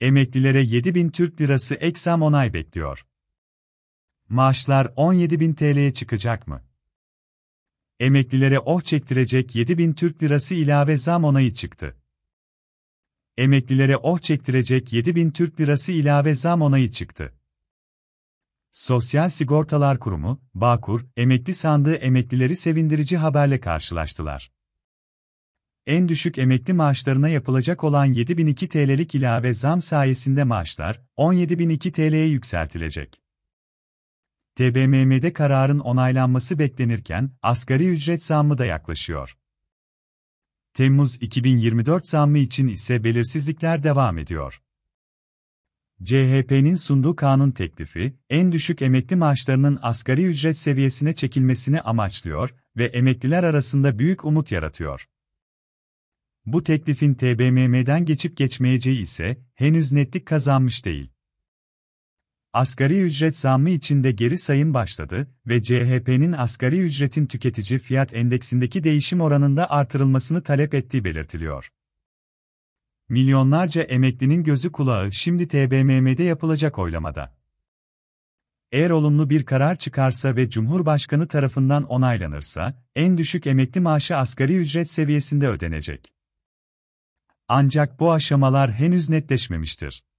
Emeklilere 7 bin Türk lirası eksem onay bekliyor. Maaşlar 17 bin TL'ye çıkacak mı? Emeklilere oh çektirecek 7 bin Türk lirası ilave zam onayı çıktı. Emeklilere oh çektirecek 7 bin Türk lirası ilave zam onayı çıktı. Sosyal Sigortalar Kurumu, Bağkur, emekli sandığı emeklileri sevindirici haberle karşılaştılar en düşük emekli maaşlarına yapılacak olan 7002 TL'lik ilave zam sayesinde maaşlar 17002 TL'ye yükseltilecek. TBMM'de kararın onaylanması beklenirken asgari ücret zammı da yaklaşıyor. Temmuz 2024 zammı için ise belirsizlikler devam ediyor. CHP'nin sunduğu kanun teklifi, en düşük emekli maaşlarının asgari ücret seviyesine çekilmesini amaçlıyor ve emekliler arasında büyük umut yaratıyor. Bu teklifin TBMM'den geçip geçmeyeceği ise henüz netlik kazanmış değil. Asgari ücret zammı içinde geri sayım başladı ve CHP'nin asgari ücretin tüketici fiyat endeksindeki değişim oranında artırılmasını talep ettiği belirtiliyor. Milyonlarca emeklinin gözü kulağı şimdi TBMM'de yapılacak oylamada. Eğer olumlu bir karar çıkarsa ve Cumhurbaşkanı tarafından onaylanırsa, en düşük emekli maaşı asgari ücret seviyesinde ödenecek. Ancak bu aşamalar henüz netleşmemiştir.